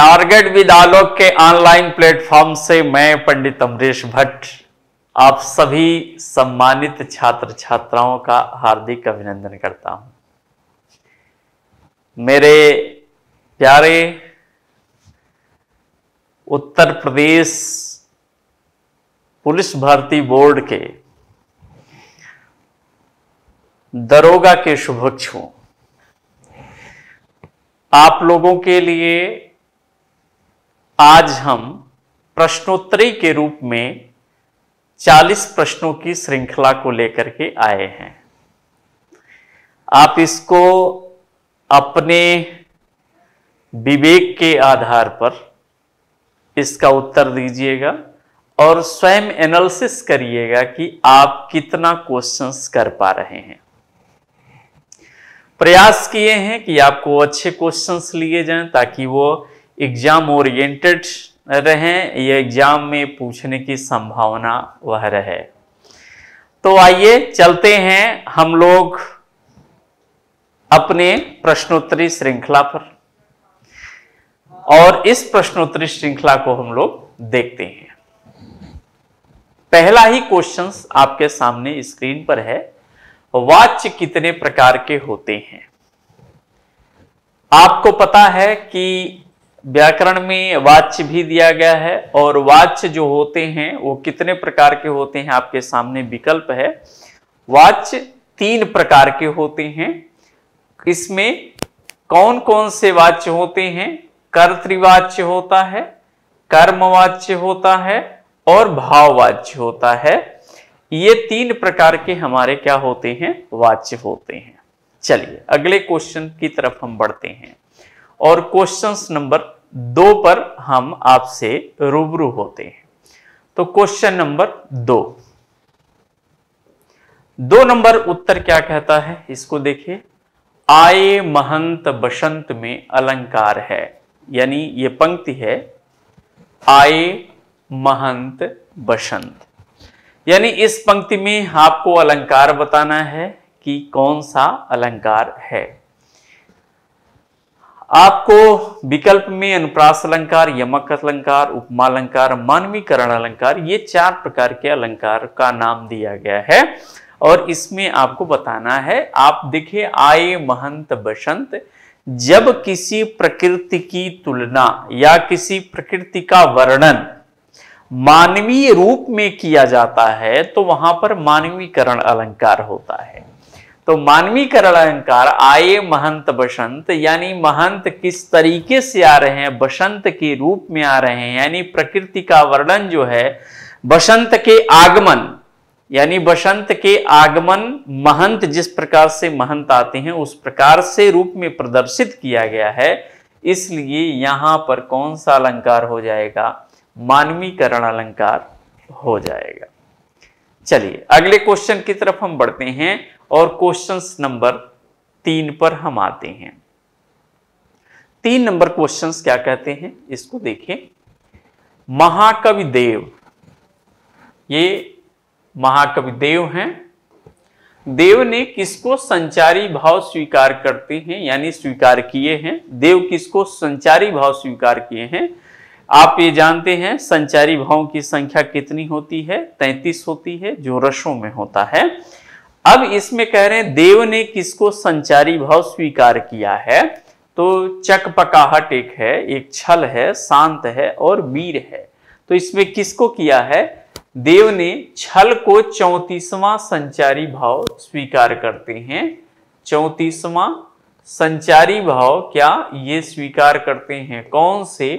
Target with आलोक के online platform से मैं पंडित अमरीश भट्ट आप सभी सम्मानित छात्र छात्राओं का हार्दिक अभिनंदन करता हूं मेरे प्यारे उत्तर प्रदेश पुलिस भर्ती बोर्ड के दरोगा के शुभक्षों आप लोगों के लिए आज हम प्रश्नोत्तरी के रूप में 40 प्रश्नों की श्रृंखला को लेकर के आए हैं आप इसको अपने विवेक के आधार पर इसका उत्तर दीजिएगा और स्वयं एनालिसिस करिएगा कि आप कितना क्वेश्चंस कर पा रहे हैं प्रयास किए हैं कि आपको अच्छे क्वेश्चंस लिए जाएं ताकि वो एग्ज़ाम ओरिएंटेड रहें या एग्ज़ाम में पूछने की संभावना वह रहे तो आइए चलते हैं हम लोग अपने प्रश्नोत्तरी श्रृंखला पर और इस प्रश्नोत्तरी श्रृंखला को हम लोग देखते हैं पहला ही क्वेश्चन आपके सामने स्क्रीन पर है वाच्य कितने प्रकार के होते हैं आपको पता है कि व्याकरण में वाच्य भी दिया गया है और वाच्य जो होते हैं वो कितने प्रकार के होते हैं आपके सामने विकल्प है वाच्य तीन प्रकार के होते हैं इसमें कौन कौन से वाच्य होते हैं कर्तृवाच्य होता है कर्मवाच्य होता है और भाववाच्य होता है ये तीन प्रकार के हमारे क्या होते हैं वाच्य होते हैं चलिए अगले क्वेश्चन की तरफ हम बढ़ते हैं और क्वेश्चन नंबर दो पर हम आपसे रूबरू होते हैं तो क्वेश्चन नंबर दो दो नंबर उत्तर क्या कहता है इसको देखिए आए महंत बसंत में अलंकार है यानी यह पंक्ति है आए महंत बसंत यानी इस पंक्ति में आपको अलंकार बताना है कि कौन सा अलंकार है आपको विकल्प में अनुप्रास अलंकार यमक अलंकार उपमा अलंकार मानवीकरण अलंकार ये चार प्रकार के अलंकार का नाम दिया गया है और इसमें आपको बताना है आप देखिए आए महंत बसंत जब किसी प्रकृति की तुलना या किसी प्रकृति का वर्णन मानवीय रूप में किया जाता है तो वहां पर मानवीकरण अलंकार होता है तो मानवीकरण अहंकार आए महंत बसंत यानी महंत किस तरीके से आ रहे हैं बसंत के रूप में आ रहे हैं यानी प्रकृति का वर्णन जो है बसंत के आगमन यानी बसंत के आगमन महंत जिस प्रकार से महंत आते हैं उस प्रकार से रूप में प्रदर्शित किया गया है इसलिए यहां पर कौन सा अलंकार हो जाएगा मानवीकरण अलंकार हो जाएगा चलिए अगले क्वेश्चन की तरफ हम बढ़ते हैं और क्वेश्चंस नंबर तीन पर हम आते हैं तीन नंबर क्वेश्चंस क्या कहते हैं इसको देखें महाकवि देव ये महाकवि देव हैं देव ने किसको संचारी भाव स्वीकार करते हैं यानी स्वीकार किए हैं देव किसको संचारी भाव स्वीकार किए हैं आप ये जानते हैं संचारी भावों की संख्या कितनी होती है तैतीस होती है जो रसों में होता है अब इसमें कह रहे हैं देव ने किसको संचारी भाव स्वीकार किया है तो चकपकाहट एक है एक छल है शांत है और वीर है तो इसमें किसको किया है देव ने छल को चौतीसवा संचारी भाव स्वीकार करते हैं चौतीसवा संचारी भाव क्या ये स्वीकार करते हैं कौन से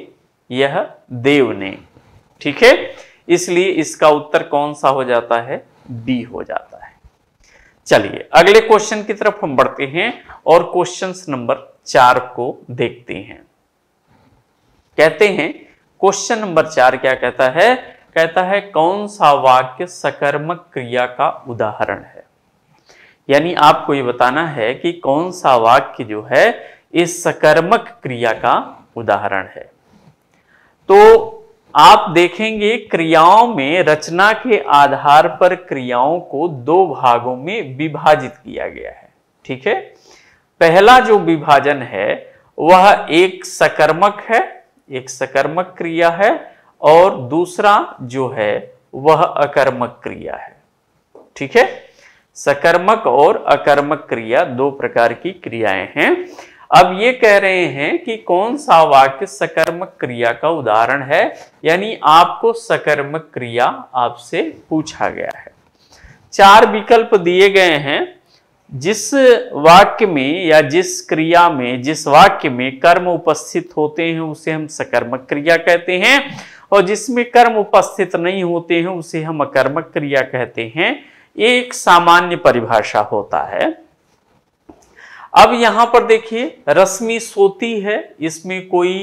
यह देव ने ठीक है इसलिए इसका उत्तर कौन सा हो जाता है बी हो जाता है चलिए अगले क्वेश्चन की तरफ हम बढ़ते हैं और क्वेश्चन नंबर चार को देखते हैं कहते हैं क्वेश्चन नंबर चार क्या कहता है कहता है कौन सा वाक्य सकर्मक क्रिया का उदाहरण है यानी आपको ये बताना है कि कौन सा वाक्य जो है इस सकर्मक क्रिया का उदाहरण है तो आप देखेंगे क्रियाओं में रचना के आधार पर क्रियाओं को दो भागों में विभाजित किया गया है ठीक है पहला जो विभाजन है वह एक सकर्मक है एक सकर्मक क्रिया है और दूसरा जो है वह अकर्मक क्रिया है ठीक है सकर्मक और अकर्मक क्रिया दो प्रकार की क्रियाएं हैं अब ये कह रहे हैं कि कौन सा वाक्य सकर्मक क्रिया का उदाहरण है यानी आपको सकर्मक क्रिया आपसे पूछा गया है चार विकल्प दिए गए हैं जिस वाक्य में या जिस क्रिया में जिस वाक्य में कर्म उपस्थित होते हैं उसे हम सकर्मक क्रिया कहते हैं और जिसमें कर्म उपस्थित नहीं होते हैं उसे हम अकर्मक क्रिया कहते हैं एक सामान्य परिभाषा होता है अब यहां पर देखिए रश्मि सोती है इसमें कोई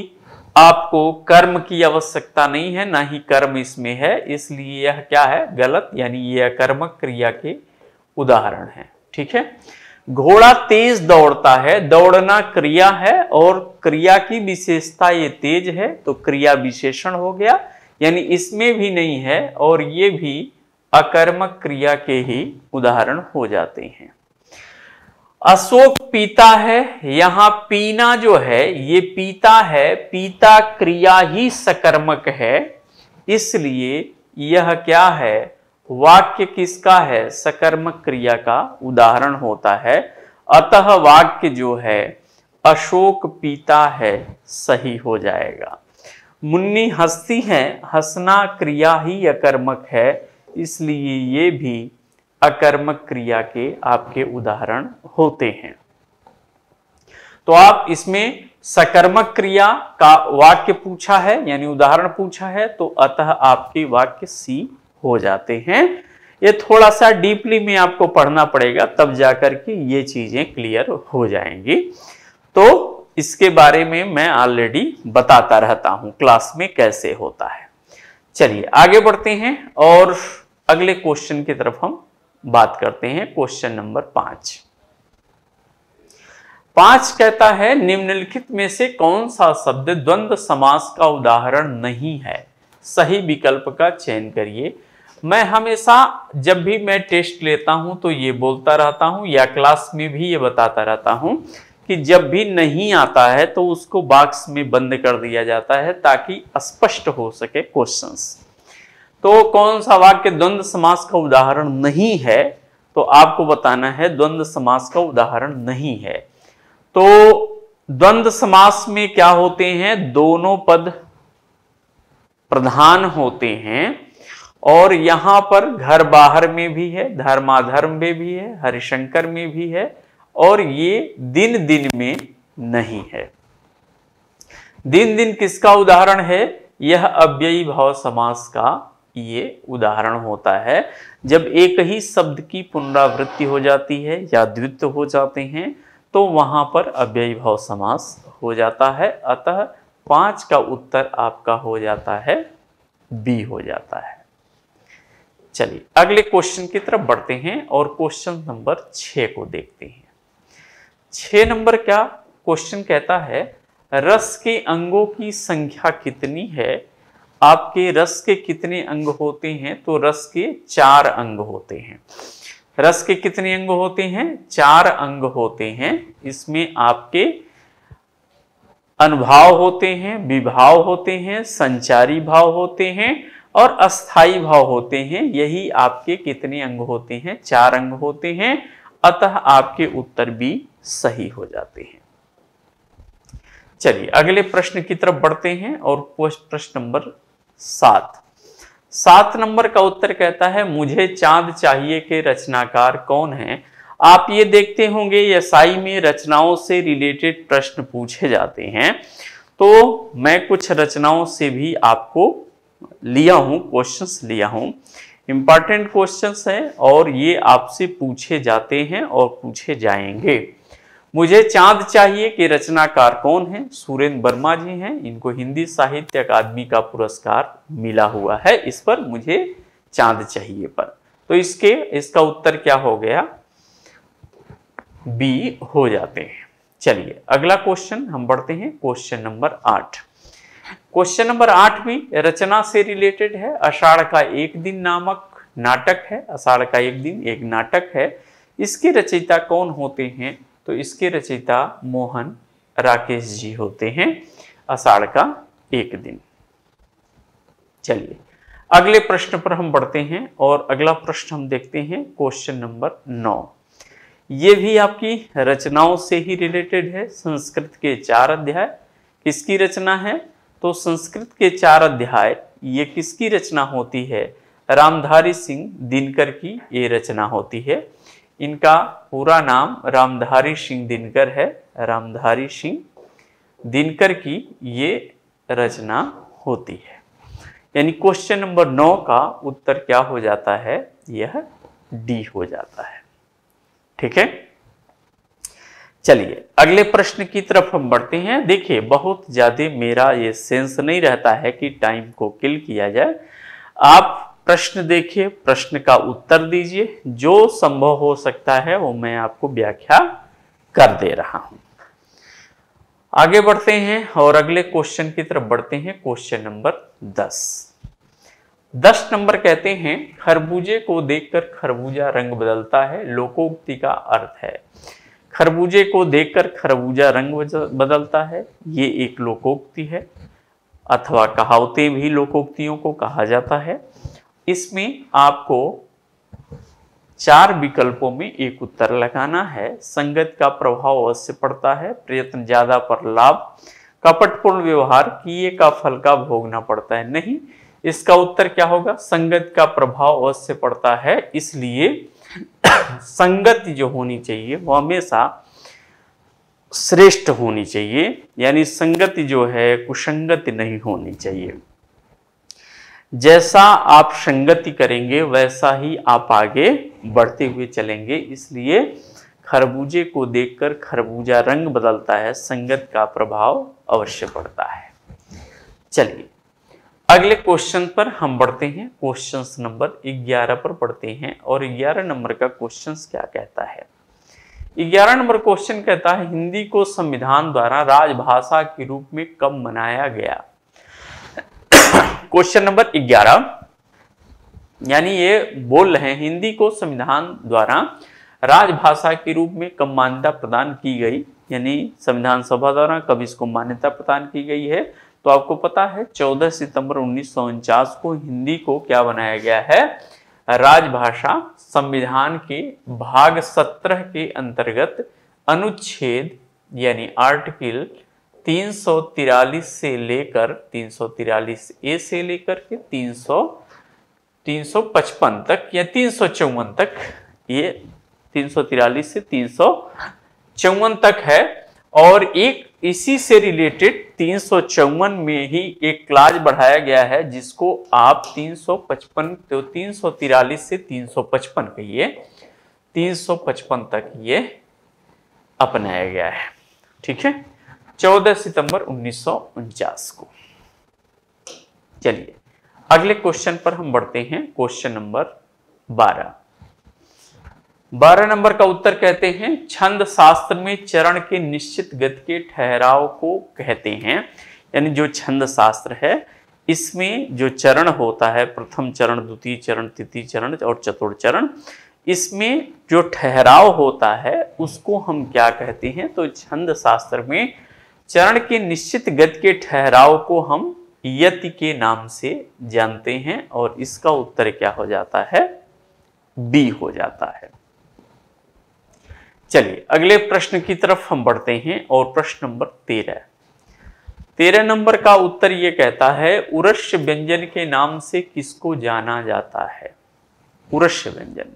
आपको कर्म की आवश्यकता नहीं है ना ही कर्म इसमें है इसलिए यह क्या है गलत यानी यह कर्म क्रिया के उदाहरण है ठीक है घोड़ा तेज दौड़ता है दौड़ना क्रिया है और क्रिया की विशेषता ये तेज है तो क्रिया विशेषण हो गया यानी इसमें भी नहीं है और ये भी अकर्मक क्रिया के ही उदाहरण हो जाते हैं अशोक पीता है यहां पीना जो है ये पीता है पीता क्रिया ही सकर्मक है इसलिए यह क्या है वाक्य किसका है सकर्मक क्रिया का उदाहरण होता है अतः वाक्य जो है अशोक पीता है सही हो जाएगा मुन्नी हंसती है हंसना क्रिया ही अकर्मक है इसलिए ये भी अकर्मक क्रिया के आपके उदाहरण होते हैं तो आप इसमें सकर्मक क्रिया का वाक्य पूछा है यानी उदाहरण पूछा है तो अतः आपके वाक्य सी हो जाते हैं ये थोड़ा सा डीपली में आपको पढ़ना पड़ेगा तब जाकर के ये चीजें क्लियर हो जाएंगी तो इसके बारे में मैं ऑलरेडी बताता रहता हूं क्लास में कैसे होता है चलिए आगे बढ़ते हैं और अगले क्वेश्चन की तरफ हम बात करते हैं क्वेश्चन नंबर पांच पांच कहता है निम्नलिखित में से कौन सा शब्द द्वंद्व समास का उदाहरण नहीं है सही विकल्प का चयन करिए मैं हमेशा जब भी मैं टेस्ट लेता हूं तो ये बोलता रहता हूं या क्लास में भी ये बताता रहता हूं कि जब भी नहीं आता है तो उसको बॉक्स में बंद कर दिया जाता है ताकि स्पष्ट हो सके क्वेश्चंस तो कौन सा वाक्य द्वंद्व समास का उदाहरण नहीं है तो आपको बताना है द्वंद्व समास का उदाहरण नहीं है तो द्वंद्व समास में क्या होते हैं दोनों पद प्रधान होते हैं और यहां पर घर बाहर में भी है धर्माधर्म में भी है हरिशंकर में भी है और ये दिन दिन में नहीं है दिन दिन किसका उदाहरण है यह अव्ययी भाव समास का ये उदाहरण होता है जब एक ही शब्द की पुनरावृत्ति हो जाती है या द्वित्व हो जाते हैं तो वहाँ पर अव्ययी भाव समास हो जाता है अतः पाँच का उत्तर आपका हो जाता है बी हो जाता है चलिए अगले क्वेश्चन की तरफ बढ़ते हैं और क्वेश्चन नंबर छ को देखते हैं छ नंबर क्या क्वेश्चन कहता है रस के अंगों की संख्या कितनी है आपके रस के कितने अंग होते हैं तो रस के चार अंग होते हैं रस के कितने अंग होते हैं चार अंग होते हैं इसमें आपके अनुभाव होते हैं विभाव होते हैं संचारी भाव होते हैं और अस्थाई भाव होते हैं यही आपके कितने अंग होते हैं चार अंग होते हैं अतः आपके उत्तर भी सही हो जाते हैं चलिए अगले प्रश्न की तरफ बढ़ते हैं और प्रश्न नंबर सात सात नंबर का उत्तर कहता है मुझे चांद चाहिए के रचनाकार कौन है आप ये देखते होंगे एसआई में रचनाओं से रिलेटेड प्रश्न पूछे जाते हैं तो मैं कुछ रचनाओं से भी आपको लिया हूँ क्वेश्चंस लिया हूँ इम्पॉर्टेंट क्वेश्चंस हैं और ये आपसे पूछे जाते हैं और पूछे जाएंगे मुझे चांद चाहिए के रचनाकार कौन है सुरेंद्र वर्मा जी हैं इनको हिंदी साहित्य अकादमी का पुरस्कार मिला हुआ है इस पर मुझे चांद चाहिए पर तो इसके इसका उत्तर क्या हो गया बी हो जाते हैं चलिए अगला क्वेश्चन हम बढ़ते हैं क्वेश्चन नंबर आठ क्वेश्चन नंबर आठ भी रचना से रिलेटेड है अषाढ़ का एक दिन नामक नाटक है अषाढ़ का एक दिन एक नाटक है इसके रचयिता कौन होते हैं तो इसके रचयिता मोहन राकेश जी होते हैं अषाढ़ का एक दिन चलिए अगले प्रश्न पर हम बढ़ते हैं और अगला प्रश्न हम देखते हैं क्वेश्चन नंबर नौ ये भी आपकी रचनाओं से ही रिलेटेड है संस्कृत के चार अध्याय किसकी रचना है तो संस्कृत के चार अध्याय ये किसकी रचना होती है रामधारी सिंह दिनकर की ये रचना होती है इनका पूरा नाम रामधारी सिंह दिनकर है रामधारी सिंह दिनकर की ये रचना होती है यानी क्वेश्चन नंबर नौ का उत्तर क्या हो जाता है यह डी हो जाता है ठीक है चलिए अगले प्रश्न की तरफ हम बढ़ते हैं देखिए बहुत ज़्यादा मेरा ये सेंस नहीं रहता है कि टाइम को किल किया जाए आप प्रश्न देखिए प्रश्न का उत्तर दीजिए जो संभव हो सकता है वो मैं आपको व्याख्या कर दे रहा हूं आगे बढ़ते हैं और अगले क्वेश्चन की तरफ बढ़ते हैं क्वेश्चन नंबर दस दस नंबर कहते हैं खरबूजे को देखकर खरबूजा रंग बदलता है लोकोक्ति का अर्थ है खरबूजे को देखकर खरबूजा रंग बदलता है ये एक लोकोक्ति है अथवा कहावतें भी लोकोक्तियों को कहा जाता है इसमें आपको चार विकल्पों में एक उत्तर लगाना है संगत का प्रभाव अवश्य पड़ता है प्रयत्न ज्यादा पर लाभ कपटपूर्ण व्यवहार किए का फल का भोगना पड़ता है नहीं इसका उत्तर क्या होगा संगत का प्रभाव अवश्य पड़ता है इसलिए संगत जो होनी चाहिए वो हमेशा श्रेष्ठ होनी चाहिए यानी संगति जो है कुसंगति नहीं होनी चाहिए जैसा आप संगति करेंगे वैसा ही आप आगे बढ़ते हुए चलेंगे इसलिए खरबूजे को देखकर खरबूजा रंग बदलता है संगत का प्रभाव अवश्य पड़ता है चलिए अगले क्वेश्चन पर हम बढ़ते हैं क्वेश्चन नंबर 11 पर पढ़ते हैं और 11 नंबर का क्वेश्चन क्या कहता है 11 नंबर क्वेश्चन कहता है हिंदी को संविधान द्वारा राजभाषा के रूप में कब मनाया गया क्वेश्चन नंबर 11 यानी ये बोल रहे हैं हिंदी को संविधान द्वारा राजभाषा के रूप में कब मान्यता प्रदान की गई यानी संविधान सभा द्वारा कब इसको मान्यता प्रदान की गई है तो आपको पता है 14 सितंबर उन्नीस को हिंदी को क्या बनाया गया है राजभाषा संविधान के भाग 17 के अंतर्गत अनुच्छेद यानी आर्टिकल तीन से लेकर तीन ए से लेकर के तीन 355 तक या तीन तक ये तीन से तीन तक है और एक इसी से रिलेटेड तीन में ही एक क्लाज बढ़ाया गया है जिसको आप 355 तो तीन से 355 कहिए 355 तक ये अपनाया गया है ठीक है 14 सितंबर उन्नीस को चलिए अगले क्वेश्चन पर हम बढ़ते हैं क्वेश्चन नंबर 12 12 नंबर का उत्तर कहते हैं छंद शास्त्र में चरण के निश्चित गति के ठहराव को कहते हैं यानी जो छंद शास्त्र है इसमें जो चरण होता है प्रथम चरण द्वितीय चरण तृतीय चरण और चतुर्थ चरण इसमें जो ठहराव होता है उसको हम क्या कहते हैं तो छंद शास्त्र में चरण के निश्चित गति के ठहराव को हम यति के नाम से जानते हैं और इसका उत्तर क्या हो जाता है बी हो जाता है चलिए अगले प्रश्न की तरफ हम बढ़ते हैं और प्रश्न नंबर तेरह तेरह नंबर का उत्तर ये कहता है उरस्य व्यंजन के नाम से किसको जाना जाता है उरस्य व्यंजन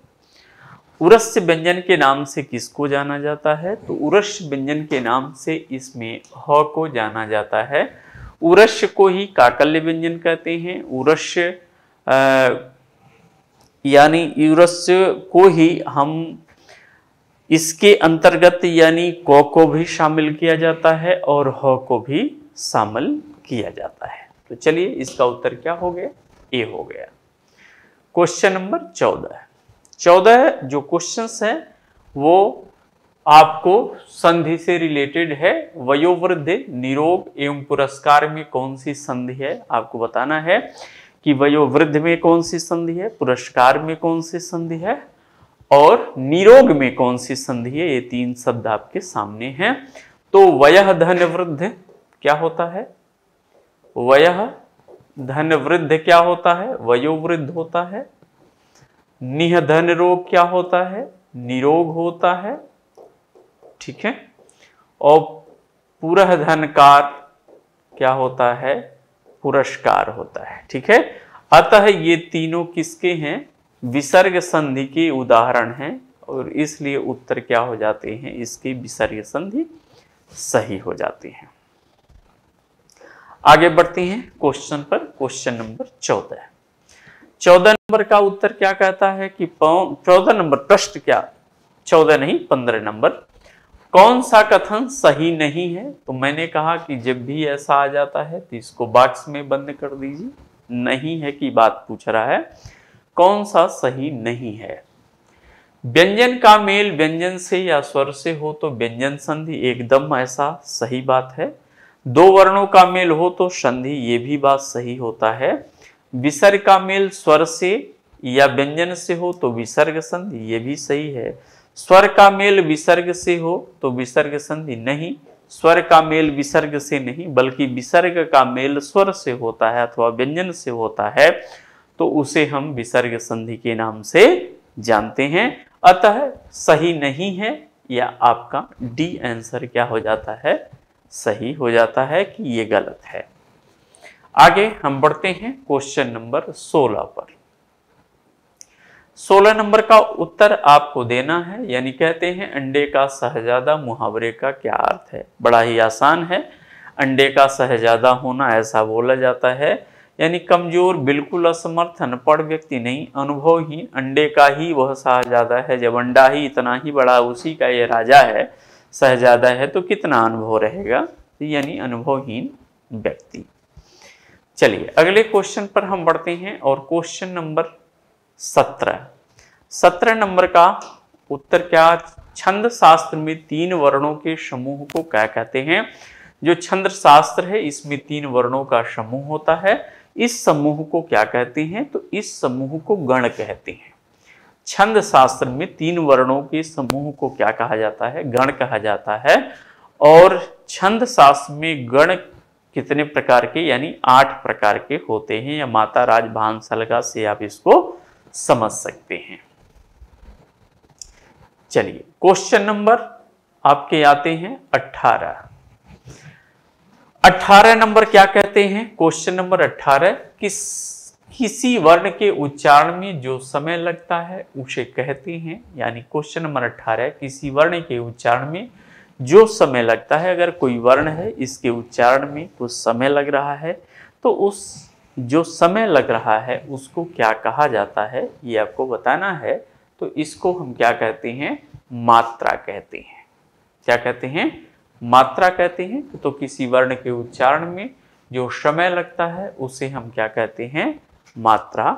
उरस्य व्यंजन के नाम से किसको जाना जाता है तो उरस्य व्यंजन के नाम से इसमें ह को जाना जाता है उरस्य को ही काकल्य व्यंजन कहते हैं उरस्य यानी यूरस्य को ही हम इसके अंतर्गत यानी क को भी शामिल किया जाता है और ह को भी शामिल किया जाता है तो चलिए इसका उत्तर क्या हो गया ए हो गया क्वेश्चन नंबर चौदह चौदह जो क्वेश्चंस हैं वो आपको संधि से रिलेटेड है वयोवृद्ध निरोग एवं पुरस्कार में कौन सी संधि है आपको बताना है कि वयोवृद्ध में कौन सी संधि है पुरस्कार में कौन सी संधि है और निरोग में कौन सी संधि है ये तीन शब्द आपके सामने हैं तो वयह धन वृद्ध क्या होता है वयह धन वृद्ध क्या होता है वयोवृद्ध होता है निहधन रोग क्या होता है निरोग होता है ठीक है और पूरा धनकार क्या होता है पुरस्कार होता है ठीक है अतः ये तीनों किसके हैं विसर्ग संधि के उदाहरण हैं और इसलिए उत्तर क्या हो जाते हैं इसकी विसर्ग संधि सही हो जाती है आगे बढ़ते हैं क्वेश्चन पर क्वेश्चन नंबर चौदह चौदह नंबर का उत्तर क्या कहता है कि चौदह नंबर प्रश्न क्या चौदह नहीं पंद्रह नंबर कौन सा कथन सही नहीं है तो मैंने कहा कि जब भी ऐसा आ जाता है तो इसको बॉक्स में बंद कर दीजिए नहीं है कि बात पूछ रहा है कौन सा सही नहीं है व्यंजन का मेल व्यंजन से या स्वर से हो तो व्यंजन संधि एकदम ऐसा सही बात है दो वर्णों का मेल हो तो संधि ये भी बात सही होता है विसर्ग का मेल स्वर से या व्यंजन से हो तो विसर्ग संधि ये भी सही है स्वर का मेल विसर्ग से हो तो विसर्ग संधि नहीं स्वर का मेल विसर्ग से नहीं बल्कि विसर्ग का मेल स्वर से होता है अथवा व्यंजन से होता है तो उसे हम विसर्ग संधि के नाम से जानते हैं अतः सही नहीं है या आपका डी आंसर क्या हो जाता है सही हो जाता है कि ये गलत है आगे हम बढ़ते हैं क्वेश्चन नंबर 16 पर 16 नंबर का उत्तर आपको देना है यानी कहते हैं अंडे का सहजादा मुहावरे का क्या अर्थ है बड़ा ही आसान है अंडे का सहजादा होना ऐसा बोला जाता है यानी कमजोर बिल्कुल असमर्थ अनपढ़ व्यक्ति नहीं अनुभव ही अंडे का ही वह सहजादा है जब अंडा ही इतना ही बड़ा उसी का यह राजा है सहजादा है तो कितना अनुभव रहेगा यानी अनुभवहीन व्यक्ति चलिए अगले क्वेश्चन पर हम बढ़ते हैं और क्वेश्चन नंबर सत्रह सत्रह नंबर का उत्तर क्या छंद शास्त्र में तीन वर्णों के समूह को क्या कहते हैं जो छंद शास्त्र है इसमें तीन वर्णों का समूह होता है इस समूह को क्या कहते हैं तो इस समूह को गण कहते हैं छंद शास्त्र में तीन वर्णों के समूह को क्या कहा जाता है गण कहा जाता है और छंद शास्त्र में गण कितने प्रकार के यानी आठ प्रकार के होते हैं या माता राज भानसलगा से आप इसको समझ सकते हैं चलिए क्वेश्चन नंबर आपके आते हैं अठारह अठारह नंबर क्या कहते हैं क्वेश्चन नंबर अठारह किस किसी वर्ण के उच्चारण में जो समय लगता है उसे कहते हैं यानी क्वेश्चन नंबर अठारह किसी वर्ण के उच्चारण में जो समय लगता है अगर कोई वर्ण है इसके उच्चारण में कुछ तो समय लग रहा है तो उस जो समय लग रहा है उसको क्या कहा जाता है ये आपको बताना है तो इसको हम क्या कहते हैं मात्रा कहते हैं क्या कहते हैं मात्रा कहते हैं तो किसी वर्ण के उच्चारण में जो समय लगता है उसे हम क्या कहते हैं मात्रा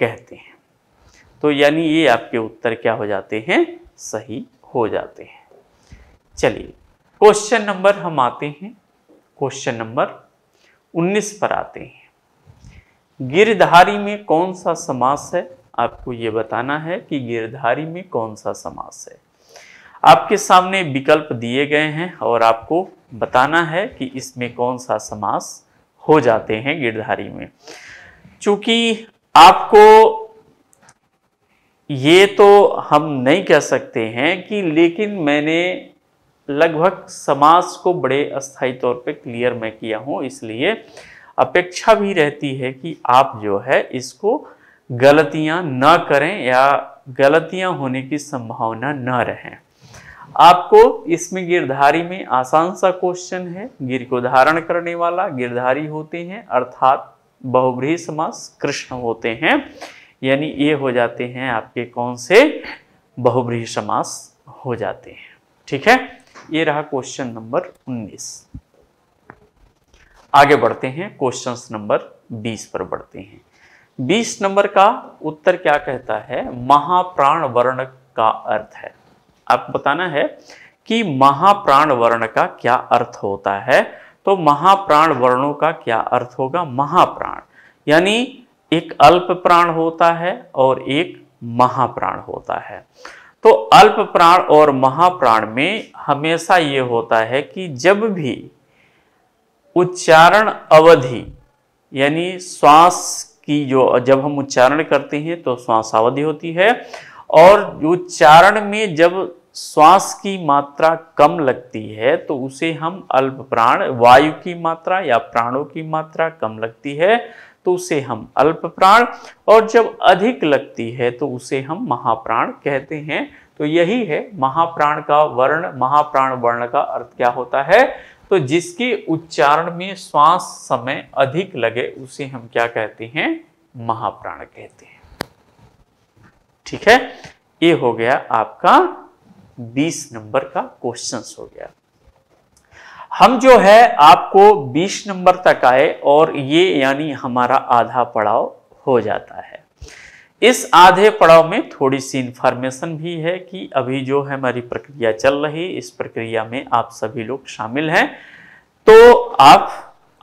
कहते हैं तो यानी ये आपके उत्तर क्या हो जाते हैं सही हो जाते हैं चलिए क्वेश्चन नंबर हम आते हैं क्वेश्चन नंबर 19 पर आते हैं गिरधारी में कौन सा समास है आपको यह बताना है कि गिरधारी में कौन सा समास है आपके सामने विकल्प दिए गए हैं और आपको बताना है कि इसमें कौन सा समास हो जाते हैं गिरधारी में चूंकि आपको ये तो हम नहीं कह सकते हैं कि लेकिन मैंने लगभग समास को बड़े अस्थायी तौर पे क्लियर मैं किया हूँ इसलिए अपेक्षा भी रहती है कि आप जो है इसको गलतियाँ ना करें या गलतियाँ होने की संभावना ना रहें आपको इसमें गिरधारी में आसान सा क्वेश्चन है गिर को धारण करने वाला गिरधारी होते हैं अर्थात बहुब्रीही समास कृष्ण होते हैं यानी ये हो जाते हैं आपके कौन से बहुब्रीही समास हो जाते हैं ठीक है ये रहा क्वेश्चन नंबर 19 आगे बढ़ते हैं क्वेश्चन नंबर 20 पर बढ़ते हैं 20 नंबर का उत्तर क्या कहता है महाप्राण वर्ण का अर्थ है आपको बताना है कि महाप्राण वर्ण का क्या अर्थ होता है तो महाप्राण वर्णों का क्या अर्थ होगा महाप्राण यानी एक अल्प प्राण होता है और एक महाप्राण होता है तो अल्प प्राण और महाप्राण में हमेशा ये होता है कि जब भी उच्चारण अवधि यानी श्वास की जो जब हम उच्चारण करते हैं तो श्वास अवधि होती है और उच्चारण में जब श्वास की मात्रा कम लगती है तो उसे हम अल्प प्राण वायु की मात्रा या प्राणों की मात्रा कम लगती है तो उसे हम अल्प प्राण और जब अधिक लगती है तो उसे हम महाप्राण कहते हैं तो यही है महाप्राण का वर्ण महाप्राण वर्ण का अर्थ क्या होता है तो जिसके उच्चारण में श्वास समय अधिक लगे उसे हम क्या कहते हैं महाप्राण कहते हैं ठीक है ये हो गया आपका 20 नंबर का क्वेश्चन हो गया हम जो है आपको 20 नंबर तक आए और ये यानी हमारा आधा पड़ाव हो जाता है इस आधे पड़ाव में थोड़ी सी इन्फॉर्मेशन भी है कि अभी जो है हमारी प्रक्रिया चल रही इस प्रक्रिया में आप सभी लोग शामिल हैं तो आप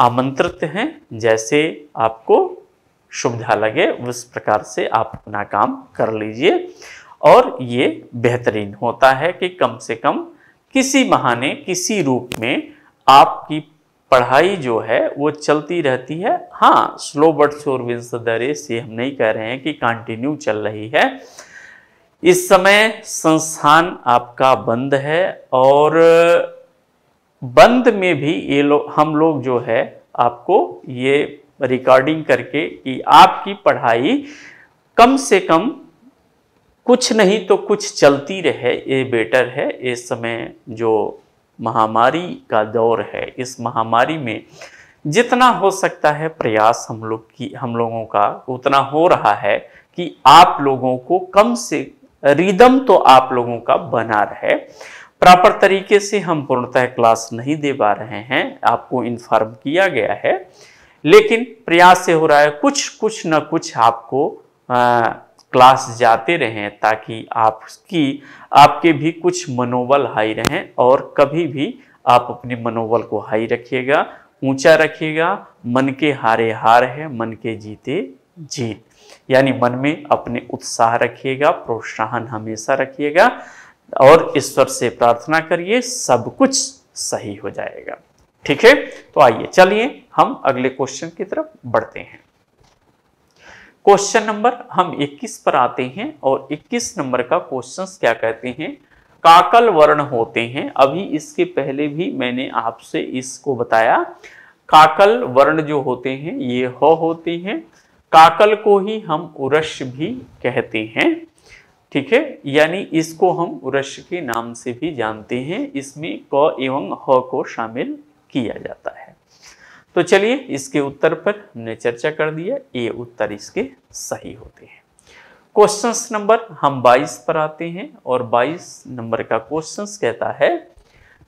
आमंत्रित हैं जैसे आपको सुविधा लगे उस प्रकार से आप अपना काम कर लीजिए और ये बेहतरीन होता है कि कम से कम किसी बहाने किसी रूप में आपकी पढ़ाई जो है वो चलती रहती है हाँ slow but sure wins the race ये हम नहीं कह रहे हैं कि कंटिन्यू चल रही है इस समय संस्थान आपका बंद है और बंद में भी ये लोग हम लोग जो है आपको ये रिकॉर्डिंग करके कि आपकी पढ़ाई कम से कम कुछ नहीं तो कुछ चलती रहे ये बेटर है इस समय जो महामारी का दौर है इस महामारी में जितना हो सकता है प्रयास हम लोग की हम लोगों का उतना हो रहा है कि आप लोगों को कम से रिदम तो आप लोगों का बना रहे प्रॉपर तरीके से हम पूर्णतः क्लास नहीं दे पा रहे हैं आपको इन्फॉर्म किया गया है लेकिन प्रयास से हो रहा है कुछ कुछ न कुछ आपको आ, क्लास जाते रहें ताकि आपकी आपके भी कुछ मनोबल हाई रहें और कभी भी आप अपने मनोबल को हाई रखिएगा ऊंचा रखिएगा मन के हारे हार है मन के जीते जीत यानी मन में अपने उत्साह रखिएगा प्रोत्साहन हमेशा रखिएगा और ईश्वर से प्रार्थना करिए सब कुछ सही हो जाएगा ठीक है तो आइए चलिए हम अगले क्वेश्चन की तरफ बढ़ते हैं क्वेश्चन नंबर हम 21 पर आते हैं और 21 नंबर का क्वेश्चंस क्या कहते हैं काकल वर्ण होते हैं अभी इसके पहले भी मैंने आपसे इसको बताया काकल वर्ण जो होते हैं ये ह हो होते हैं काकल को ही हम उरश भी कहते हैं ठीक है यानी इसको हम उरश के नाम से भी जानते हैं इसमें क एवं ह को शामिल किया जाता है तो चलिए इसके उत्तर पर हमने चर्चा कर दिया ये उत्तर इसके सही होते हैं क्वेश्चन नंबर हम 22 पर आते हैं और 22 नंबर का क्वेश्चन कहता है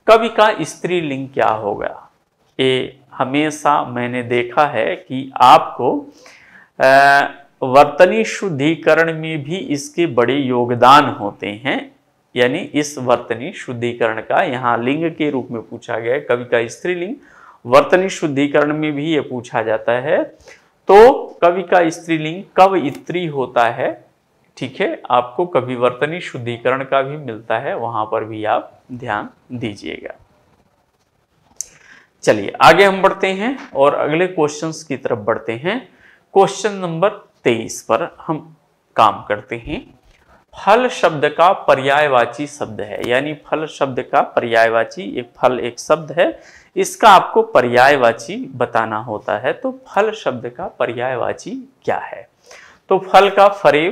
कवि का स्त्रीलिंग क्या होगा ये हमेशा मैंने देखा है कि आपको वर्तनी शुद्धिकरण में भी इसके बड़े योगदान होते हैं यानी इस वर्तनी शुद्धिकरण का यहाँ लिंग के रूप में पूछा गया है कवि का स्त्रीलिंग वर्तनी शुद्धिकरण में भी ये पूछा जाता है तो कवि का स्त्रीलिंग कव स्त्री होता है ठीक है आपको कभी वर्तनी शुद्धिकरण का भी मिलता है वहां पर भी आप ध्यान दीजिएगा चलिए आगे हम बढ़ते हैं और अगले क्वेश्चंस की तरफ बढ़ते हैं क्वेश्चन नंबर तेईस पर हम काम करते हैं फल शब्द का पर्यायवाची शब्द है यानी फल शब्द का पर्यायवाची एक फल एक शब्द है इसका आपको पर्यायवाची बताना होता है तो फल शब्द का पर्यायवाची क्या है तो फल का फरे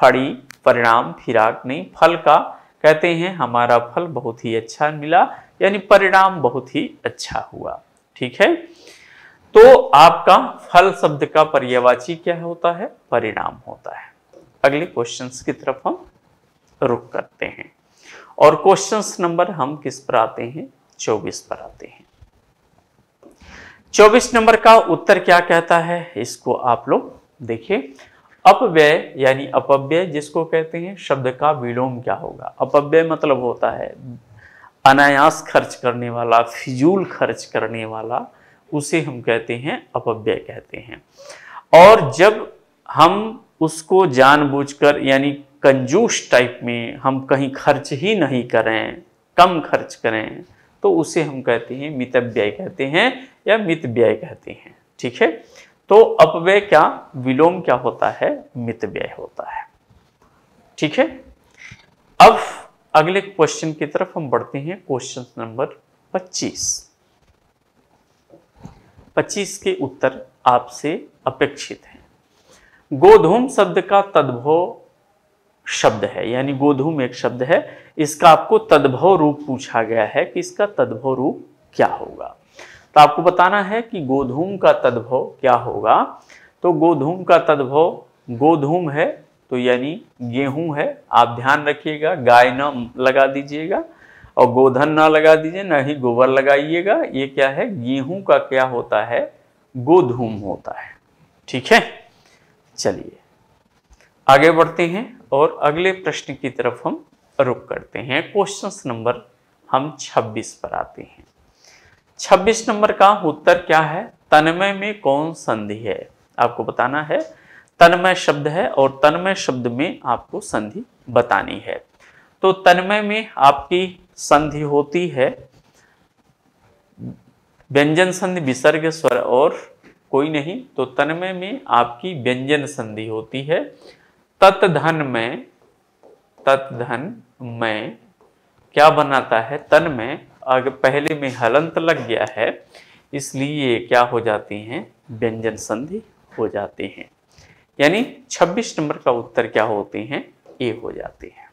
फड़ी परिणाम फिराक नहीं फल का कहते हैं हमारा फल बहुत ही अच्छा मिला यानी परिणाम बहुत ही अच्छा हुआ ठीक है तो आपका फल शब्द का पर्यायवाची क्या होता है परिणाम होता है अगले क्वेश्चंस की तरफ हम रुक करते हैं और क्वेश्चंस नंबर हम किस पर आते हैं चौबीस पर आते हैं चौबीस नंबर का उत्तर क्या कहता है इसको आप लोग देखिए अपव्यय यानी अपव्यय जिसको कहते हैं शब्द का विलोम क्या होगा अपव्यय मतलब होता है अनायास खर्च करने वाला फिजूल खर्च करने वाला उसे हम कहते हैं अपव्यय कहते हैं और जब हम उसको जानबूझकर यानी कंजूस टाइप में हम कहीं खर्च ही नहीं करें कम खर्च करें तो उसे हम कहते हैं मितव्यय कहते हैं या मित व्यय कहते हैं ठीक है तो अपव्यय क्या विलोम क्या होता है व्यय होता है ठीक है अब अगले क्वेश्चन की तरफ हम बढ़ते हैं क्वेश्चन नंबर 25 25 के उत्तर आपसे अपेक्षित हैं गोधूम शब्द का तद्भव शब्द है यानी गोधूम एक शब्द है इसका आपको तद्भव रूप पूछा गया है कि इसका तद्भव रूप क्या होगा तो आपको बताना है कि गोधूम का तद्भव क्या होगा तो गोधूम का तद्भव गोधूम है तो यानी गेहूं है आप ध्यान रखिएगा गाय न लगा दीजिएगा और गोधन ना लगा दीजिए ना ही गोबर लगाइएगा ये क्या है गेहूं का क्या होता है गोधूम होता है ठीक है चलिए आगे बढ़ते हैं और अगले प्रश्न की तरफ हम रुक करते हैं क्वेश्चन नंबर हम 26 पर आते हैं 26 नंबर का उत्तर क्या है तन्मय में कौन संधि है आपको बताना है तन्मय शब्द है और तन्मय शब्द में आपको संधि बतानी है तो तन्मय में आपकी संधि होती है व्यंजन संधि विसर्ग स्वर और कोई नहीं तो तन्मय में आपकी व्यंजन संधि होती है तत्धन में तत्धन में क्या बनाता है तन में अगर पहले में हलंत लग गया है इसलिए क्या हो जाती हैं व्यंजन संधि हो जाते हैं यानी 26 नंबर का उत्तर क्या होते हैं ए हो जाते हैं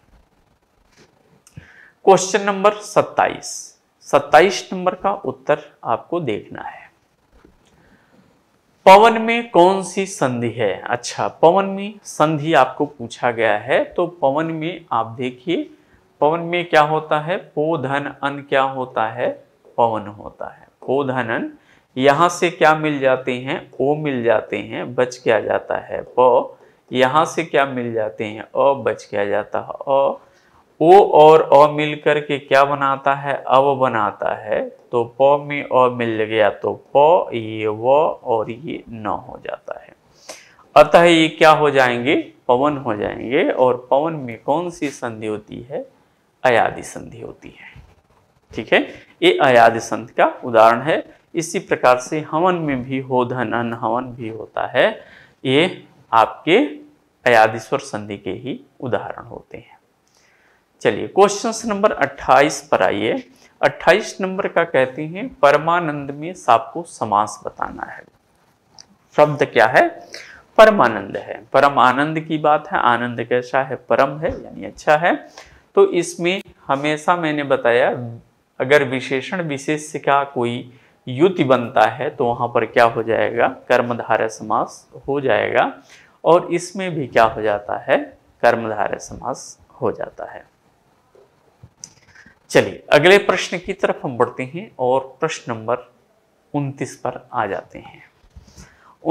क्वेश्चन नंबर 27 27 नंबर का उत्तर आपको देखना है पवन में कौन सी संधि है अच्छा पवन में संधि आपको पूछा गया है तो पवन में आप देखिए पवन में क्या होता है पोधन अन क्या होता है पवन होता है पोधन अन यहाँ से क्या मिल जाते हैं ओ मिल जाते हैं बच क्या जाता है प यहाँ से क्या मिल जाते हैं अ बच क्या जाता है अ ओ और अ मिलकर के क्या बनाता है अव बनाता है तो प में अ मिल गया तो प ये व और ये न हो जाता है अतः ये क्या हो जाएंगे पवन हो जाएंगे और पवन में कौन सी संधि होती है अयादि संधि होती है ठीक है ये अयादि संधि का उदाहरण है इसी प्रकार से हवन में भी हो धन अन हवन भी होता है ये आपके अयादिश्वर संधि के ही उदाहरण होते हैं चलिए क्वेश्चन नंबर 28 पर आइए 28 नंबर का कहते हैं परमानंद में साप को समास बताना है शब्द क्या है परमानंद है परम आनंद की बात है आनंद कैसा है परम है यानी अच्छा है तो इसमें हमेशा मैंने बताया अगर विशेषण विशेष का कोई युति बनता है तो वहां पर क्या हो जाएगा कर्मधारय समास हो जाएगा और इसमें भी क्या हो जाता है कर्मधारय समास हो जाता है चलिए अगले प्रश्न की तरफ हम बढ़ते हैं और प्रश्न नंबर 29 पर आ जाते हैं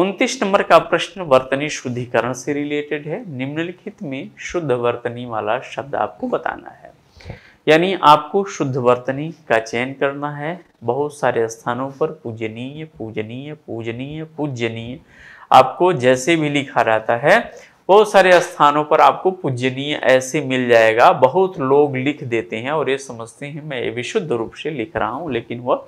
29 नंबर का प्रश्न वर्तनी शुद्धिकरण से रिलेटेड है निम्नलिखित में शुद्ध वर्तनी वाला शब्द आपको बताना है यानी आपको शुद्ध वर्तनी का चयन करना है बहुत सारे स्थानों पर पूजनीय पूजनीय पूजनीय पूजनीय आपको जैसे भी लिखा रहता है बहुत सारे स्थानों पर आपको पूजनीय ऐसे मिल जाएगा बहुत लोग लिख देते हैं और ये समझते हैं मैं ये विशुद्ध रूप से लिख रहा हूँ लेकिन वह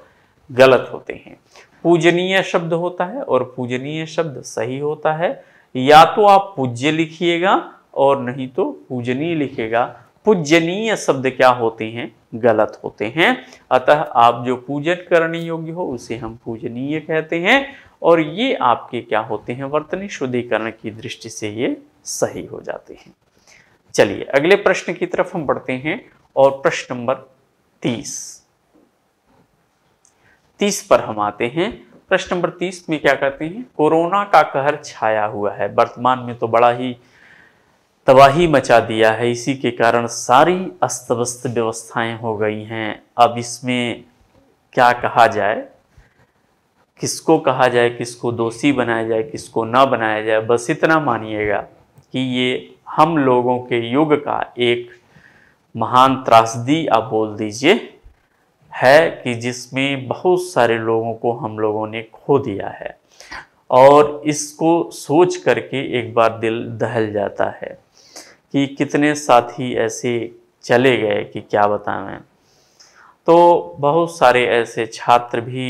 गलत होते हैं पूजनीय शब्द होता है और पूजनीय शब्द सही होता है या तो आप पूज्य लिखिएगा और नहीं तो पूजनीय लिखिएगा पूजनीय शब्द क्या होते हैं गलत होते हैं अतः आप जो पूजन करने योग्य हो उसे हम पूजनीय कहते हैं और ये आपके क्या होते हैं वर्तनी शुद्धिकरण की दृष्टि से ये सही हो जाते हैं चलिए अगले प्रश्न की तरफ हम बढ़ते हैं और प्रश्न नंबर तीस तीस पर हम आते हैं प्रश्न नंबर तीस में क्या कहते हैं कोरोना का कहर छाया हुआ है वर्तमान में तो बड़ा ही तबाही मचा दिया है इसी के कारण सारी अस्त व्यस्त व्यवस्थाएं हो गई हैं अब इसमें क्या कहा जाए किसको कहा जाए किसको दोषी बनाया जाए किसको ना बनाया जाए बस इतना मानिएगा कि ये हम लोगों के युग का एक महान त्रासदी आप बोल दीजिए है कि जिसमें बहुत सारे लोगों को हम लोगों ने खो दिया है और इसको सोच करके एक बार दिल दहल जाता है कि कितने साथी ऐसे चले गए कि क्या बताएं तो बहुत सारे ऐसे छात्र भी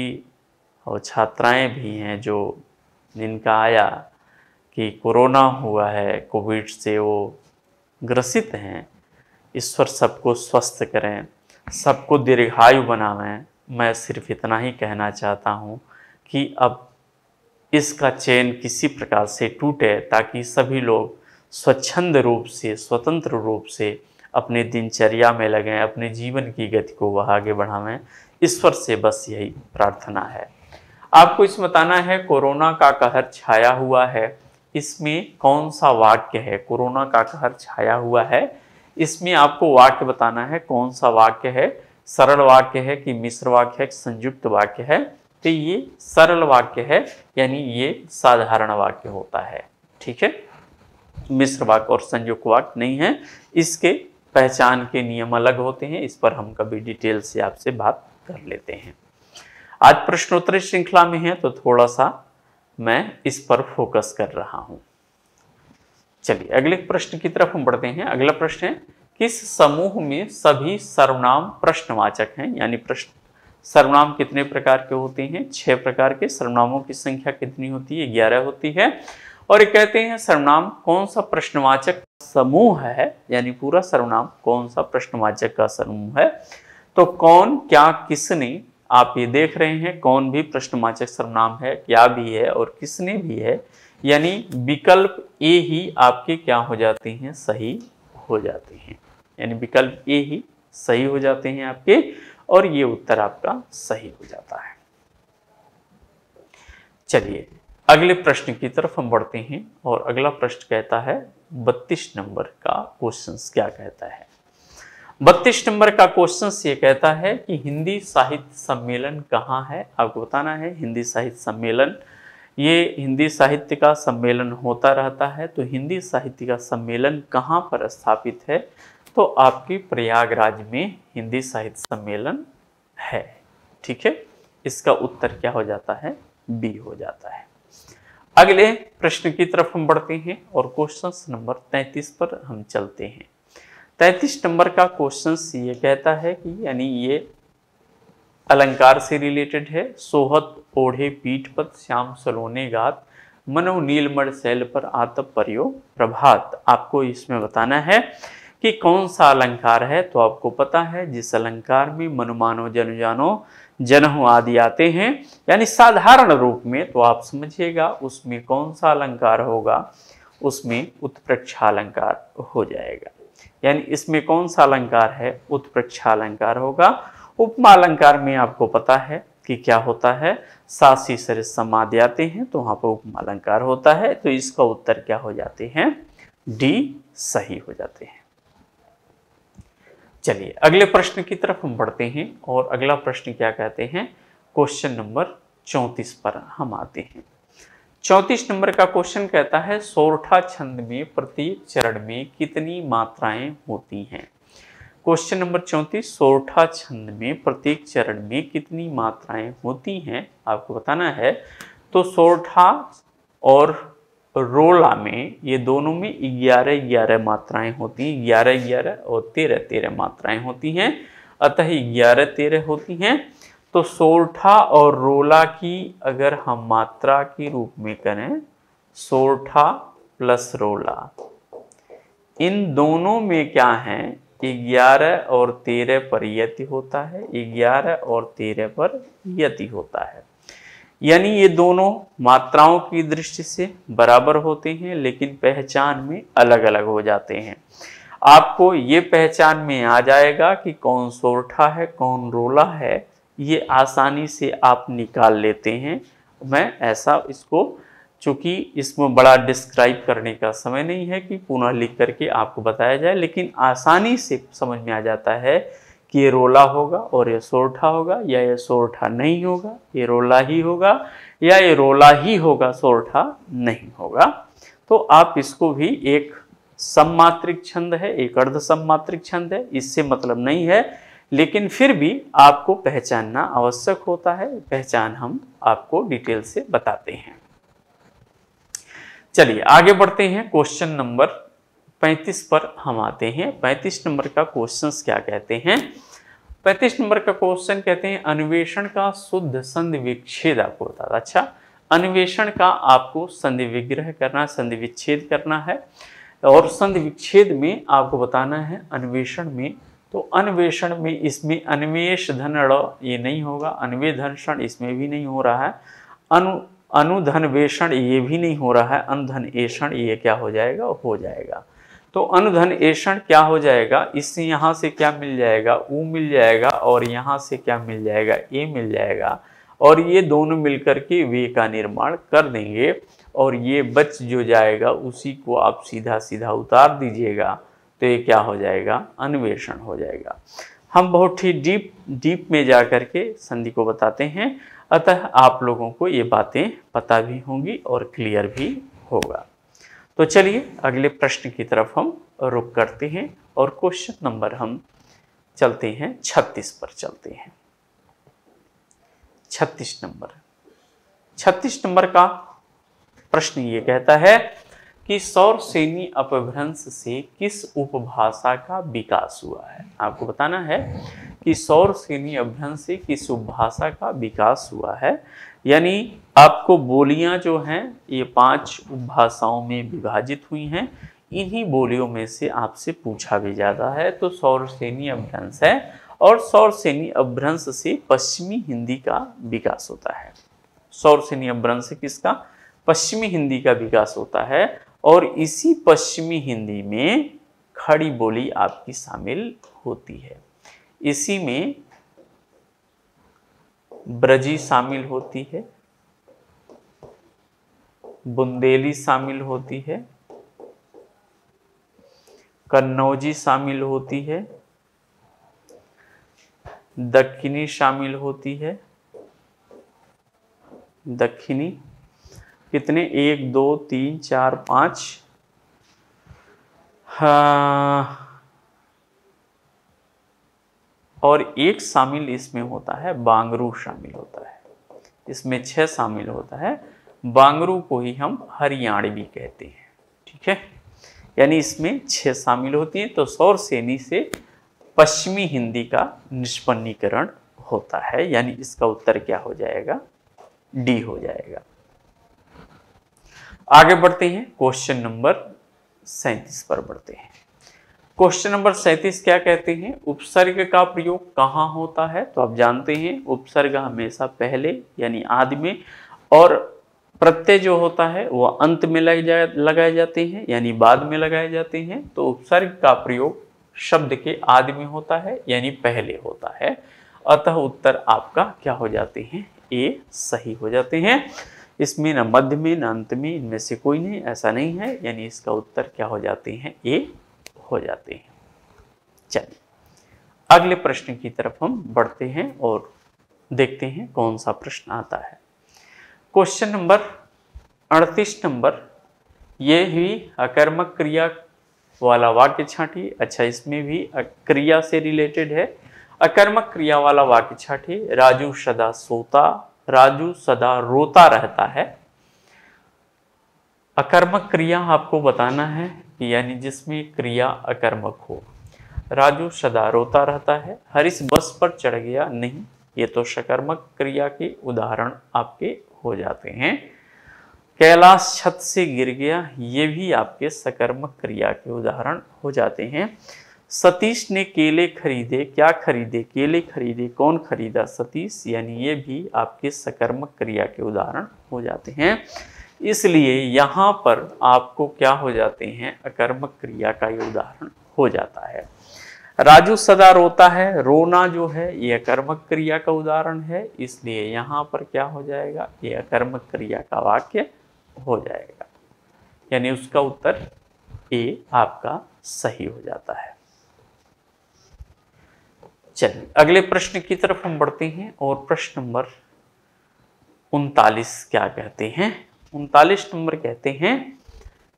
और छात्राएं भी हैं जो जिनका आया कि कोरोना हुआ है कोविड से वो ग्रसित हैं ईश्वर सबको स्वस्थ करें सबको दीर्घायु बनावें मैं सिर्फ इतना ही कहना चाहता हूँ कि अब इसका चैन किसी प्रकार से टूटे ताकि सभी लोग स्वच्छंद रूप से स्वतंत्र रूप से अपने दिनचर्या में लगें अपने जीवन की गति को वह आगे बढ़ावें ईश्वर से बस यही प्रार्थना है आपको इसमें बताना है कोरोना का कहर छाया हुआ है इसमें कौन सा वाक्य है कोरोना का कहर छाया हुआ है इसमें आपको वाक्य बताना है कौन सा वाक्य है सरल वाक्य है कि मिश्र वाक्य है संयुक्त वाक्य है तो ये सरल वाक्य है यानी ये साधारण वाक्य होता है ठीक है मिश्र वाक्य और संयुक्त वाक्य नहीं है इसके पहचान के नियम अलग होते हैं इस पर हम कभी डिटेल से आपसे बात कर लेते हैं आज प्रश्नोत्तरी श्रृंखला में है तो थोड़ा सा मैं इस पर फोकस कर रहा हूं चलिए अगले प्रश्न की तरफ हम बढ़ते हैं अगला प्रश्न है किस समूह में सभी सर्वनाम प्रश्नवाचक हैं यानी प्रश्न सर्वनाम कितने प्रकार के होते हैं छह प्रकार के सर्वनामों की संख्या कितनी होती है ग्यारह होती है और ये कहते हैं सर्वनाम कौन सा प्रश्नवाचक समूह है यानी पूरा सर्वनाम कौन सा प्रश्नवाचक का समूह है तो कौन क्या किसने आप ये देख रहे हैं कौन भी प्रश्नवाचक सर्वनाम है क्या भी है और किसने भी है यानी विकल्प ए ही आपके क्या हो जाते हैं सही हो जाते हैं यानी विकल्प ए ही सही हो जाते हैं आपके और ये उत्तर आपका सही हो जाता है चलिए अगले प्रश्न की तरफ हम बढ़ते हैं और अगला प्रश्न कहता है बत्तीस नंबर का क्वेश्चन क्या कहता है बत्तीस नंबर का क्वेश्चन ये कहता है कि हिंदी साहित्य सम्मेलन कहाँ है आपको बताना है हिंदी साहित्य सम्मेलन ये हिंदी साहित्य का सम्मेलन होता रहता है तो हिंदी साहित्य का सम्मेलन कहाँ पर स्थापित है तो आपकी प्रयागराज में हिंदी साहित्य सम्मेलन है ठीक है इसका उत्तर क्या हो जाता है बी हो जाता है अगले प्रश्न की तरफ हम बढ़ते हैं और क्वेश्चन नंबर 33 पर हम चलते हैं तैतीस नंबर का क्वेश्चन ये कहता है कि यानी ये अलंकार से रिलेटेड है सोहत ओढ़े पीठ पर श्याम सलोने गात मनो नीलमण शैल पर आत परियो प्रभात आपको इसमें बताना है कि कौन सा अलंकार है तो आपको पता है जिस अलंकार में मनुमानो जनुजानो जनहु आदि आते हैं यानी साधारण रूप में तो आप समझिएगा उसमें कौन सा अलंकार होगा उसमें उत्प्रक्षा अलंकार हो जाएगा यानी इसमें कौन सा अलंकार है उत्प्रेक्षा अलंकार होगा उपमा अलंकार में आपको पता है कि क्या होता है सासी सर समाधि आते हैं तो वहां पर उपमा अलंकार होता है तो इसका उत्तर क्या हो जाते हैं डी सही हो जाते हैं चलिए अगले प्रश्न की तरफ हम बढ़ते हैं और अगला प्रश्न क्या कहते हैं क्वेश्चन नंबर चौंतीस पर हम आते हैं चौतीस नंबर का क्वेश्चन कहता है सोरठा छंद में प्रत्येक चरण में कितनी मात्राएं होती हैं क्वेश्चन नंबर चौंतीस सोरठा छंद में प्रत्येक चरण में कितनी मात्राएं होती हैं आपको बताना है तो सोरठा और रोला में ये दोनों में ग्यारह ग्यारह मात्राएं होती हैं ग्यारह ग्यारह और तेरह तेरह मात्राएं होती हैं अतः ग्यारह तेरह होती हैं तो सोरठा और रोला की अगर हम मात्रा के रूप में करें सोरठा प्लस रोला इन दोनों में क्या है ग्यारह और तेरह पर यति होता है ग्यारह और तेरह पर यति होता है यानी ये दोनों मात्राओं की दृष्टि से बराबर होते हैं लेकिन पहचान में अलग अलग हो जाते हैं आपको ये पहचान में आ जाएगा कि कौन सोरठा है कौन रोला है ये आसानी से आप निकाल लेते हैं मैं ऐसा इसको चूँकि इसमें बड़ा डिस्क्राइब करने का समय नहीं है कि पुनः लिख करके आपको बताया जाए लेकिन आसानी से समझ में आ जाता है कि ये रोला होगा और ये सोरठा होगा या ये सोरठा नहीं होगा ये रोला ही होगा या ये रोला ही होगा सोरठा नहीं होगा तो आप इसको भी एक सम्मात्रिक छंद है एक अर्ध सम्मात्रिक छंद है इससे मतलब नहीं है लेकिन फिर भी आपको पहचानना आवश्यक होता है पहचान हम आपको डिटेल से बताते हैं चलिए आगे बढ़ते हैं क्वेश्चन नंबर 35 पर हम आते हैं 35 नंबर का क्वेश्चन क्या कहते हैं 35 नंबर का क्वेश्चन कहते हैं अन्वेषण का शुद्ध संधि विच्छेद आपको बता अच्छा अन्वेषण का आपको संधि विग्रह करना संधि विच्छेद करना है और संधि विच्छेद में आपको बताना है अन्वेषण में तो अन्वेषण में इसमें अन्वेष धन ये नहीं होगा अन्वे धन क्षण इसमें भी नहीं हो रहा है अनु अनुधनवेषण ये भी नहीं हो रहा है अनुधन एषण ये क्या हो जाएगा हो जाएगा तो अनुधन एषण क्या हो जाएगा इससे यहाँ से क्या मिल जाएगा ऊ मिल जाएगा और यहाँ से क्या मिल जाएगा ए मिल जाएगा और ये दोनों मिलकर के वे का निर्माण कर देंगे और ये बच जो जाएगा उसी को आप सीधा सीधा उतार दीजिएगा तो ये क्या हो जाएगा अन्वेषण हो जाएगा हम बहुत ही डीप डीप में जा कर के संधि को बताते हैं अतः आप लोगों को ये बातें पता भी होंगी और क्लियर भी होगा तो चलिए अगले प्रश्न की तरफ हम रुक करते हैं और क्वेश्चन नंबर हम चलते हैं छत्तीस पर चलते हैं छत्तीस नंबर छत्तीस नंबर का प्रश्न ये कहता है कि सौर सेनी अपभ्रंश से किस उपभाषा का विकास हुआ है आपको बताना है कि सौर सेनी अपभ्रंश से किस उपभाषा का विकास हुआ है यानी आपको बोलियां जो हैं ये पांच उपभाषाओं में विभाजित हुई हैं इन्हीं बोलियों में से आपसे पूछा भी जाता है तो सौर सेनी अपभ्रंश है और सौर सेनी अपभ्रंश से पश्चिमी हिंदी का विकास होता है सौर सेनी अपभ्रंश किसका पश्चिमी हिंदी का विकास होता है और इसी पश्चिमी हिंदी में खड़ी बोली आपकी शामिल होती है इसी में ब्रजी शामिल होती है बुंदेली शामिल होती है कन्नौजी शामिल होती है दक्षिणी शामिल होती है दक्षिणी कितने एक दो तीन चार पाँच हाँ। और एक शामिल इसमें होता है बांगरू शामिल होता है इसमें छह शामिल होता है बांगरू को ही हम हरियाणवी कहते हैं ठीक है यानी इसमें छह शामिल होती हैं तो सौर सेनी से पश्चिमी हिंदी का निष्पन्नीकरण होता है यानी इसका उत्तर क्या हो जाएगा डी हो जाएगा आगे बढ़ते हैं क्वेश्चन नंबर सैंतीस पर बढ़ते हैं क्वेश्चन नंबर सैंतीस क्या कहते हैं उपसर्ग का प्रयोग कहाँ होता है तो आप जानते हैं उपसर्ग हमेशा पहले यानी आदि में और प्रत्यय जो होता है वह अंत में लग जा लगाए जाते हैं यानी बाद में लगाए जाते हैं तो उपसर्ग का प्रयोग शब्द के आदि में होता है यानी पहले होता है अतः उत्तर आपका क्या हो जाते हैं ए सही हो जाते हैं इसमें न मध्य में न अंत में इनमें से कोई नहीं ऐसा नहीं है यानी इसका उत्तर क्या हो जाते हैं ए हो जाते हैं चलिए अगले प्रश्न की तरफ हम बढ़ते हैं और देखते हैं कौन सा प्रश्न आता है क्वेश्चन नंबर अड़तीस नंबर ये भी अकर्मक क्रिया वाला वाक्य छाटी अच्छा इसमें भी क्रिया से रिलेटेड है अकर्मक क्रिया वाला वाक्य छाटी राजू सदा सोता राजू सदा रोता रहता है अकर्मक क्रिया आपको बताना है यानी जिसमें क्रिया अकर्मक हो राजू सदा रोता रहता है हरीश बस पर चढ़ गया नहीं ये तो सकर्मक क्रिया के उदाहरण आपके हो जाते हैं कैलाश छत से गिर गया ये भी आपके सकर्मक क्रिया के उदाहरण हो जाते हैं सतीश ने केले खरीदे क्या खरीदे केले खरीदे कौन खरीदा सतीश यानी ये भी आपके सकर्मक क्रिया के उदाहरण हो जाते हैं इसलिए यहाँ पर आपको क्या हो जाते हैं अकर्मक क्रिया का ये उदाहरण हो जाता है राजू सदा रोता है रोना जो है ये अकर्मक क्रिया का उदाहरण है इसलिए यहाँ पर क्या हो जाएगा ये अकर्मक क्रिया का वाक्य हो जाएगा यानी उसका उत्तर ए आपका सही हो जाता है चलिए अगले प्रश्न की तरफ हम बढ़ते हैं और प्रश्न नंबर उनतालीस क्या कहते हैं उनतालीस नंबर कहते हैं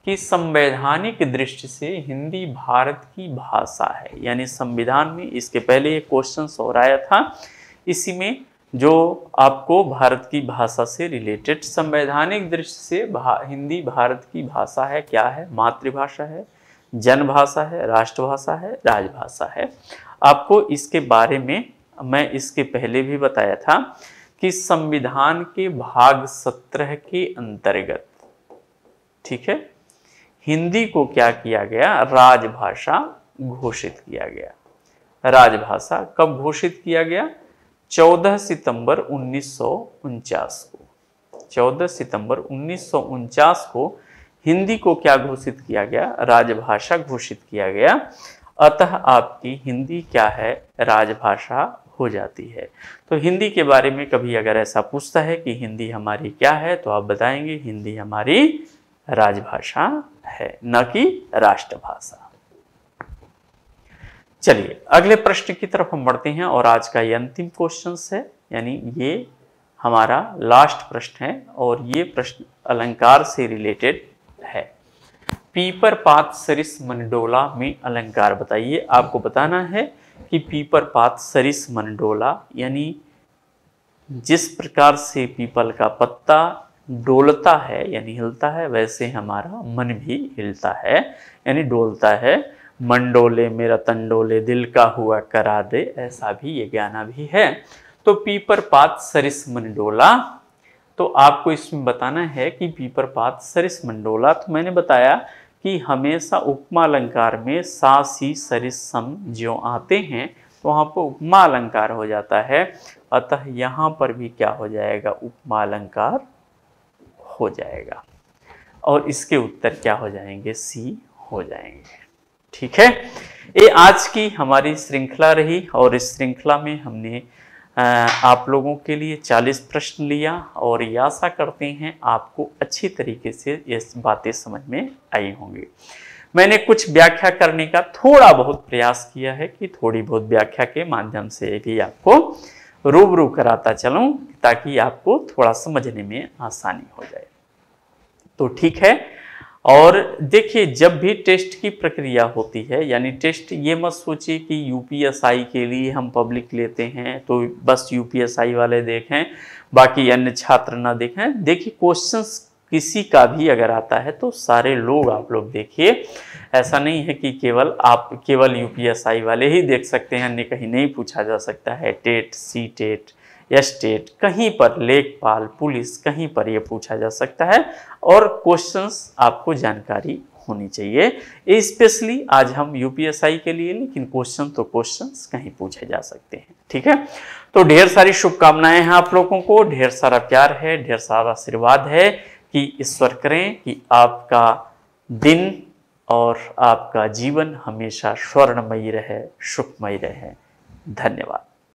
कि संवैधानिक दृष्टि से हिंदी भारत की भाषा है यानी संविधान में इसके पहले एक क्वेश्चन और आया था इसी में जो आपको भारत की भाषा से रिलेटेड संवैधानिक दृष्टि से भा, हिंदी भारत की भाषा है क्या है मातृभाषा है जनभाषा है राष्ट्रभाषा है राजभाषा है आपको इसके बारे में मैं इसके पहले भी बताया था कि संविधान के भाग सत्रह के अंतर्गत ठीक है हिंदी को क्या किया गया राजभाषा घोषित किया गया राजभाषा कब घोषित किया गया 14 सितंबर उन्नीस को 14 सितंबर उन्नीस को हिंदी को क्या घोषित किया गया राजभाषा घोषित किया गया अतः आपकी हिंदी क्या है राजभाषा हो जाती है तो हिंदी के बारे में कभी अगर ऐसा पूछता है कि हिंदी हमारी क्या है तो आप बताएंगे हिंदी हमारी राजभाषा है न कि राष्ट्रभाषा चलिए अगले प्रश्न की तरफ हम बढ़ते हैं और आज का ये अंतिम क्वेश्चन है यानी ये हमारा लास्ट प्रश्न है और ये प्रश्न अलंकार से रिलेटेड है पीपर पात सरिस मंडोला में अलंकार बताइए आपको बताना है कि पीपर पात सरिस मंडोला यानी जिस प्रकार से पीपल का पत्ता डोलता है यानी हिलता है वैसे हमारा मन भी हिलता है यानी डोलता है मंडोले मेरा तंडोले दिल का हुआ करा दे ऐसा भी ये गाना भी है तो पीपर पात सरिस मंडोला तो आपको इसमें बताना है कि पीपर पात सरिस मंडोला तो मैंने बताया कि हमेशा उपमा अलंकार में सा सी सरिस सम आते हैं तो वहाँ पर उपमा अलंकार हो जाता है अतः यहाँ पर भी क्या हो जाएगा उपमा अलंकार हो जाएगा और इसके उत्तर क्या हो जाएंगे सी हो जाएंगे ठीक है ये आज की हमारी श्रृंखला रही और इस श्रृंखला में हमने आप लोगों के लिए 40 प्रश्न लिया और ये आशा करते हैं आपको अच्छी तरीके से ये बातें समझ में आई होंगी मैंने कुछ व्याख्या करने का थोड़ा बहुत प्रयास किया है कि थोड़ी बहुत व्याख्या के माध्यम से भी आपको रूबरू कराता चलूं ताकि आपको थोड़ा समझने में आसानी हो जाए तो ठीक है और देखिए जब भी टेस्ट की प्रक्रिया होती है यानी टेस्ट ये मत सोचिए कि यूपीएसआई के लिए हम पब्लिक लेते हैं तो बस यूपीएसआई वाले देखें बाकी अन्य छात्र ना देखें देखिए क्वेश्चंस किसी का भी अगर आता है तो सारे लोग आप लोग देखिए ऐसा नहीं है कि केवल आप केवल यूपीएसआई वाले ही देख सकते हैं अन्य कहीं नहीं पूछा जा सकता है टेट सी टेट स्टेट कहीं पर लेखपाल पुलिस कहीं पर यह पूछा जा सकता है और क्वेश्चंस आपको जानकारी होनी चाहिए स्पेशली आज हम यूपीएसआई के लिए लेकिन क्वेश्चन तो क्वेश्चंस कहीं पूछे जा सकते हैं ठीक है तो ढेर सारी शुभकामनाएं हैं आप लोगों को ढेर सारा प्यार है ढेर सारा आशीर्वाद है कि ईश्वर करें कि आपका दिन और आपका जीवन हमेशा स्वर्णमयी रहे सुखमयी रहे धन्यवाद